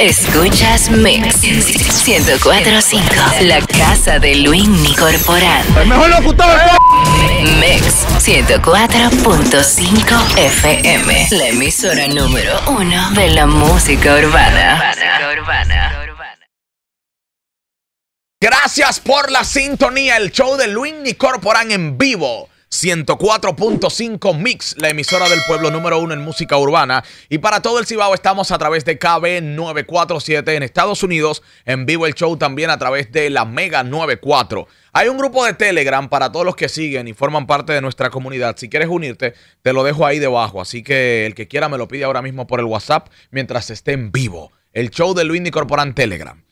Escuchas Mix 1045, la casa de Luis Corporan. El mejor locutor Mix 104.5 FM, la emisora número uno de la música urbana. Gracias por la sintonía, el show de Luis Nicorporán en vivo 104.5 Mix, la emisora del pueblo número uno en música urbana. Y para todo el Cibao estamos a través de KB947 en Estados Unidos, en vivo el show también a través de la Mega 94. Hay un grupo de Telegram para todos los que siguen y forman parte de nuestra comunidad. Si quieres unirte, te lo dejo ahí debajo. Así que el que quiera me lo pide ahora mismo por el WhatsApp mientras esté en vivo. El show de Luindy Corporan Telegram.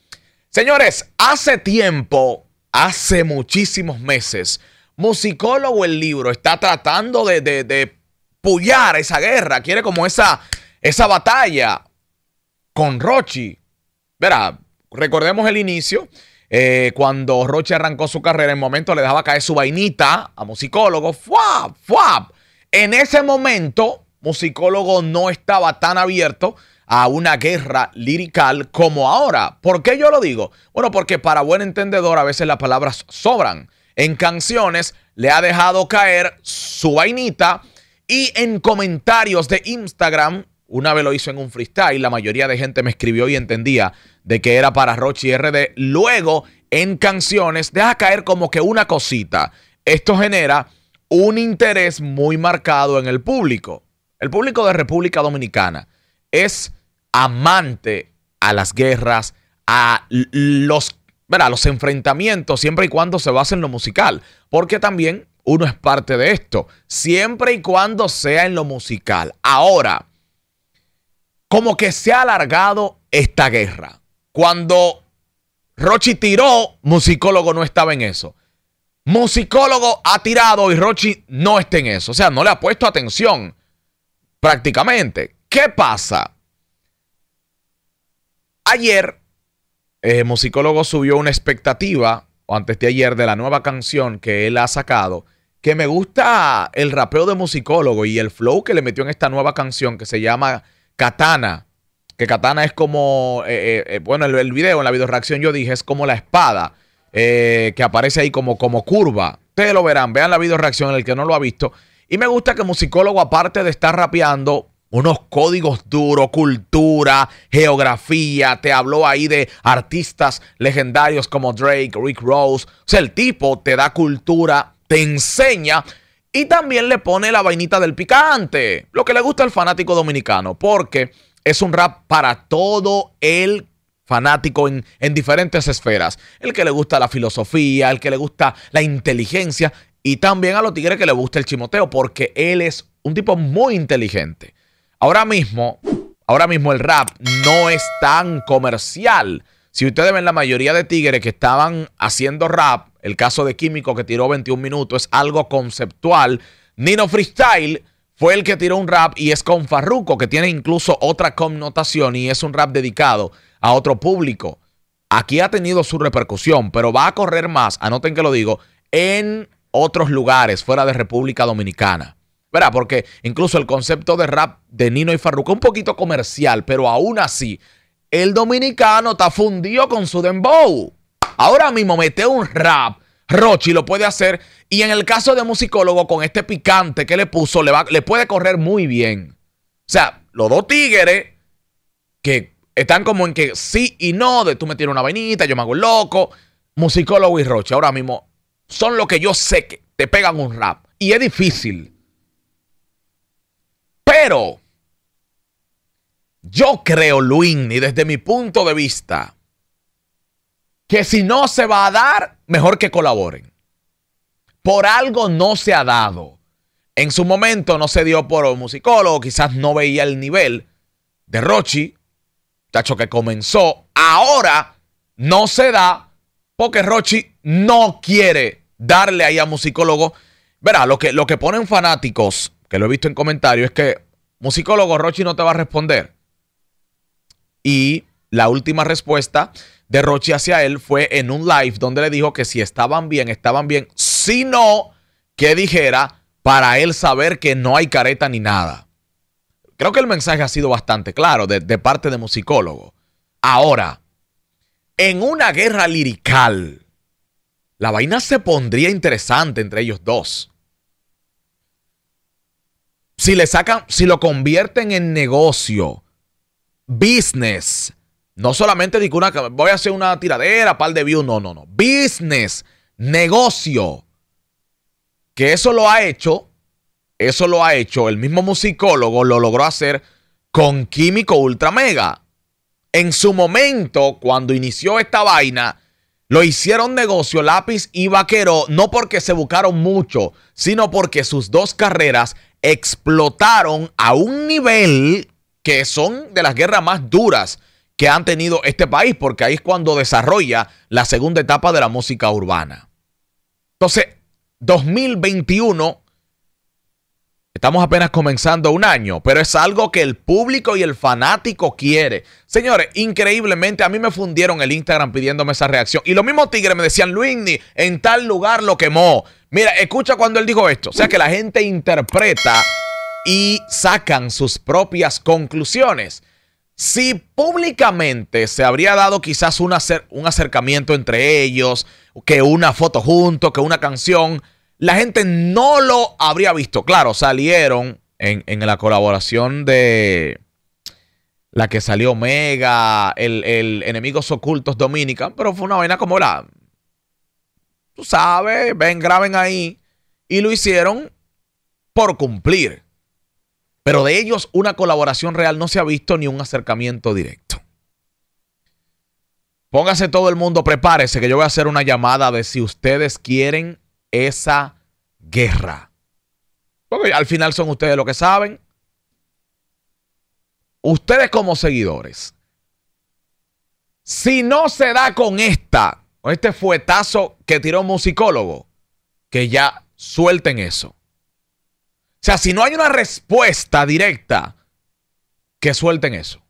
Señores, hace tiempo, hace muchísimos meses, musicólogo el libro, está tratando de, de, de pullar esa guerra, quiere como esa, esa batalla con Rochi. Verá, recordemos el inicio. Eh, cuando Rochi arrancó su carrera, en el momento le dejaba caer su vainita a musicólogo. ¡Fuap! ¡Fuap! En ese momento, musicólogo no estaba tan abierto a una guerra lirical como ahora. ¿Por qué yo lo digo? Bueno, porque para buen entendedor a veces las palabras sobran en canciones, le ha dejado caer su vainita y en comentarios de Instagram, una vez lo hizo en un freestyle, la mayoría de gente me escribió y entendía de que era para Rochi RD. Luego, en canciones, deja caer como que una cosita. Esto genera un interés muy marcado en el público. El público de República Dominicana es amante a las guerras, a los verá, los enfrentamientos siempre y cuando se basen en lo musical, porque también uno es parte de esto, siempre y cuando sea en lo musical. Ahora, como que se ha alargado esta guerra. Cuando Rochi tiró, musicólogo no estaba en eso. Musicólogo ha tirado y Rochi no está en eso. O sea, no le ha puesto atención prácticamente. ¿Qué pasa? Ayer el eh, Musicólogo subió una expectativa, o antes de ayer, de la nueva canción que él ha sacado, que me gusta el rapeo de Musicólogo y el flow que le metió en esta nueva canción que se llama Katana. Que Katana es como, eh, eh, bueno, el, video, en la video reacción yo dije, es como la espada que aparece ahí como, como curva. Ustedes lo verán, vean la video en el que no lo ha visto. Y me gusta que Musicólogo, aparte de estar rapeando, unos códigos duros, cultura, geografía. Te habló ahí de artistas legendarios como Drake, Rick Rose. O sea, el tipo te da cultura, te enseña y también le pone la vainita del picante. Lo que le gusta al fanático dominicano, porque es un rap para todo el fanático en, en diferentes esferas. El que le gusta la filosofía, el que le gusta la inteligencia y también a los tigres que le gusta el chimoteo, porque él es un tipo muy inteligente. Ahora mismo, ahora mismo el rap no es tan comercial. Si ustedes ven la mayoría de tigres que estaban haciendo rap, el caso de Químico que tiró 21 minutos es algo conceptual. Nino Freestyle fue el que tiró un rap y es con Farruco, que tiene incluso otra connotación y es un rap dedicado a otro público. Aquí ha tenido su repercusión, pero va a correr más, anoten que lo digo, en otros lugares fuera de República Dominicana. Verá, Porque incluso el concepto de rap de Nino y Farruko es un poquito comercial, pero aún así, el dominicano está fundido con su dembow. Ahora mismo mete un rap, Rochi lo puede hacer, y en el caso de musicólogo, con este picante que le puso, le, le puede correr muy bien. O sea, los dos tigres que están como en que sí y no, de tú me tienes una vainita, yo me hago loco. Musicólogo y Rochi ahora mismo son lo que yo sé que te pegan un rap. Y es difícil. Pero yo creo, Luin, y desde mi punto de vista, que si no se va a dar, mejor que colaboren. Por algo no se ha dado. En su momento no se dio por musicólogo, quizás no veía el nivel de Rochi, Tacho que comenzó. Ahora no se da porque Rochi no quiere darle ahí a musicólogo. Verá, lo que, lo que ponen fanáticos, que lo he visto en comentarios, es que Musicólogo Rochi no te va a responder. Y la última respuesta de Rochi hacia él fue en un live donde le dijo que si estaban bien, estaban bien. Si no, que dijera para él saber que no hay careta ni nada. Creo que el mensaje ha sido bastante claro de, de parte de musicólogo. Ahora, en una guerra lirical, la vaina se pondría interesante entre ellos dos. Si le sacan, si lo convierten en negocio, business, no solamente digo una, voy a hacer una tiradera, par de views, no, no, no. Business, negocio. Que eso lo ha hecho, eso lo ha hecho, el mismo musicólogo lo logró hacer con Químico Ultra Mega. En su momento, cuando inició esta vaina, lo hicieron negocio Lápiz y Vaquero no porque se buscaron mucho, sino porque sus dos carreras explotaron a un nivel que son de las guerras más duras que han tenido este país, porque ahí es cuando desarrolla la segunda etapa de la música urbana. Entonces, 2021 Estamos apenas comenzando un año, pero es algo que el público y el fanático quiere. Señores, increíblemente a mí me fundieron el Instagram pidiéndome esa reacción. Y lo mismo Tigre me decían, Luigny, en tal lugar lo quemó. Mira, escucha cuando él dijo esto. O sea que la gente interpreta y sacan sus propias conclusiones. Si públicamente se habría dado quizás un, un acercamiento entre ellos, que una foto junto, que una canción, la gente no lo habría visto. Claro, salieron en, la colaboración de la que salió Mega, el, Enemigos Ocultos Dominica, pero fue una vaina como la. Tú sabes, ven, graben ahí. Y lo hicieron por cumplir. Pero de ellos una colaboración real no se ha visto ni un acercamiento directo. Póngase todo el mundo, prepárese que yo voy a hacer una llamada de si ustedes quieren esa guerra. Porque al final son ustedes los que saben. Ustedes como seguidores. Si no se da con esta, O este fuetazo que tiró un musicólogo, que ya suelten eso. O sea, si no hay una respuesta directa, que suelten eso.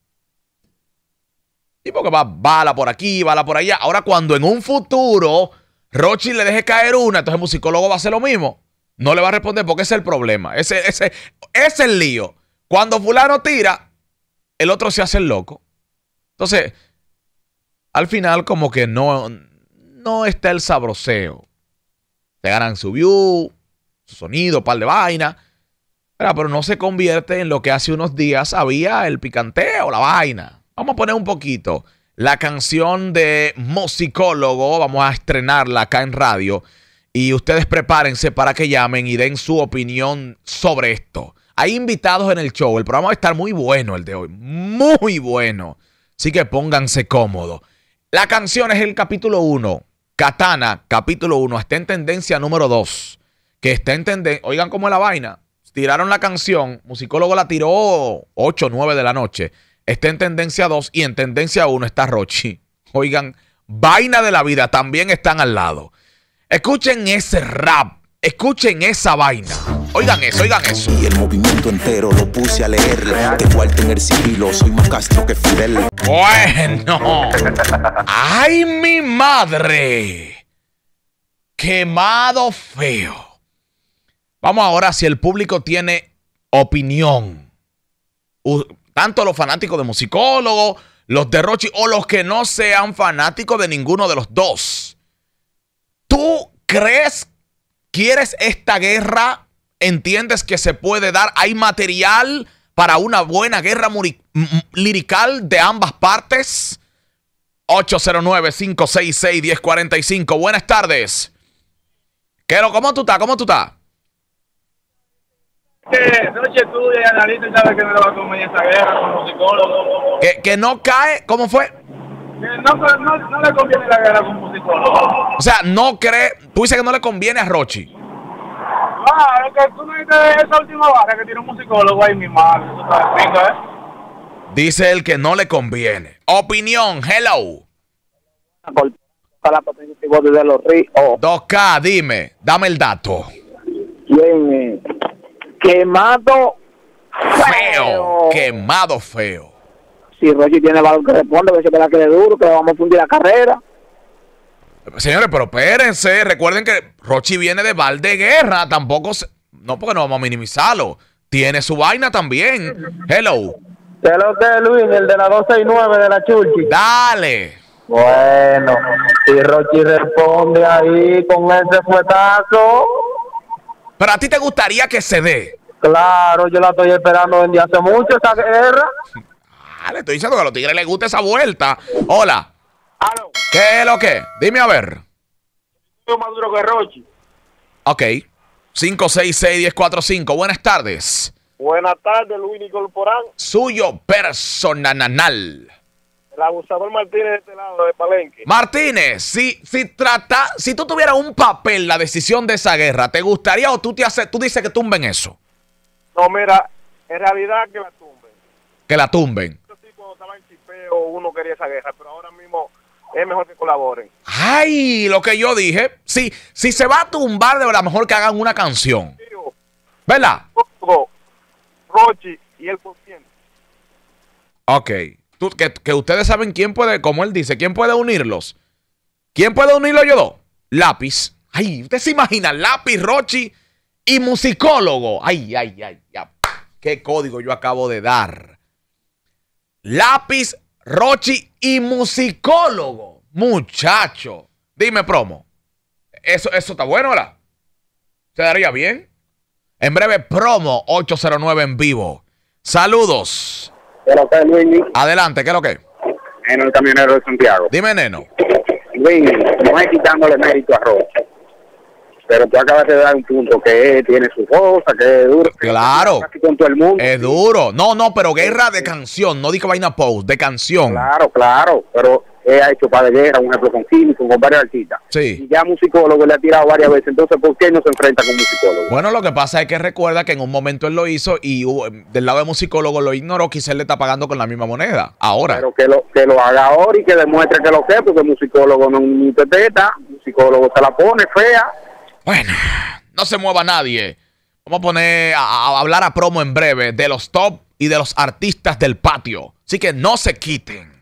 Y porque va bala por aquí, bala por allá. Ahora, cuando en un futuro Rochi le deje caer una, entonces el musicólogo va a hacer lo mismo. No le va a responder porque es el problema. Ese, ese, es el lío. Cuando fulano tira, el otro se hace el loco. Entonces, al final como que no, no está el sabroseo. Te ganan su view, su sonido, par de vaina. Pero no se convierte en lo que hace unos días había el picanteo, la vaina. Vamos a poner un poquito la canción de Musicólogo. Vamos a estrenarla acá en radio. Y ustedes prepárense para que llamen y den su opinión sobre esto. Hay invitados en el show. El programa va a estar muy bueno el de hoy. Muy bueno. Así que pónganse cómodos. La canción es el capítulo 1. Katana, capítulo 1. Está en tendencia número 2. Que está en tendencia. Oigan cómo es la vaina. Tiraron la canción. Musicólogo la tiró 8, 9 de la noche está en tendencia 2 y en tendencia 1 está Rochi. Oigan, vaina de la vida, también están al lado. Escuchen ese rap, escuchen esa vaina. Oigan eso, oigan eso. Y el movimiento entero lo puse a leer. Te cuarto en el soy más Castro que Fidel. Bueno. ¡Ay, mi madre! Quemado feo. Vamos ahora si el público tiene opinión. Tanto los fanáticos de Musicólogo, los de Rochi o los que no sean fanáticos de ninguno de los dos. ¿Tú crees, quieres esta guerra? ¿Entiendes que se puede dar? ¿Hay material para una buena guerra lirical de ambas partes? 809-566-1045. Buenas tardes. ¿cómo tú estás? ¿Cómo tú estás? Que eh, noche estudia y analiza y sabe que no le va a comer esta guerra con un psicólogos. ¿Que, que no cae? ¿Cómo fue? Eh, no, no, no, le conviene la guerra con psicólogo O sea, no cree, tú dices que no le conviene a Rochi. Claro, es que tú no dices esa última barra que tiene un musicólogo ahí, mi madre, eso está de ¿eh? Dice el que no le conviene. Opinión, hello. Para la de los ríos. 2K, dime, dame el dato. Bien, Quemado feo. Quemado feo. Si Rochi tiene valor que responde, que se queda que le duro, que le vamos a fundir la carrera. Señores, pero espérense. Recuerden que Rochi viene de Val de Guerra. Tampoco se... No, porque no vamos a minimizarlo. Tiene su vaina también. Hello. Hello, Luis, el de la 269 de la Chulchi. Dale. Bueno, si Rochi responde ahí con ese fuetazo. Pero a ti te gustaría que se dé. Claro, yo la estoy esperando desde hace mucho esa guerra. Ah, le estoy diciendo que a los tigres les gusta esa vuelta. Hola. ¿Qué es lo que? Dime a ver. Yo más duro que Rochi. Ok. 566-1045. Buenas tardes. Buenas tardes, Luis Nicolporán. Porán. Suyo personal. El abusador Martínez de este lado, de Palenque. Martínez, si, si, trata, si tú tuvieras un papel la decisión de esa guerra, ¿te gustaría o tú, te hace, tú dices que tumben eso? No, mira, en realidad que la tumben. Que la tumben. Yo sí, cuando estaba en chipeo, uno quería esa guerra, pero ahora mismo es mejor que colaboren. Ay, lo que yo dije. Si, si se va a tumbar, de verdad, mejor que hagan una canción. ¿Verdad? y el consciente. Ok que, ustedes saben quién puede, como él dice, quién puede unirlos. ¿Quién puede unirlos yo dos? Lápiz. Ay, usted se imagina, lápiz, Rochi y musicólogo. Ay, ay, ay, ay. Qué código yo acabo de dar. Lápiz, Rochi y musicólogo. Muchacho. Dime, promo. Eso, eso está bueno, ¿verdad? ¿Se daría bien? En breve, promo 809 en vivo. Saludos. Adelante, ¿qué es lo que? En el camionero de Santiago. Dime, neno. Luis, no es quitándole mérito a Rocha. Pero tú acabas de dar un punto que tiene su cosa, que es duro. Claro. con todo el mundo. Es duro. No, no, pero guerra de canción. No digo vaina post, de canción. Claro, claro. Pero he hecho guerra un ejemplo con Químico, con varios artistas. Y ya musicólogo le ha tirado varias veces. Entonces, ¿por qué no se enfrenta con musicólogo? Bueno, lo que pasa es que recuerda que en un momento él lo hizo y del lado de musicólogo lo ignoró. Quizás le está pagando con la misma moneda. Ahora. Pero que lo, que lo haga ahora y que demuestre que lo que, porque musicólogo no es un el Musicólogo se la pone fea. Bueno, no se mueva nadie. Vamos a poner a hablar a promo en breve de los top y de los artistas del patio. Así que no se quiten.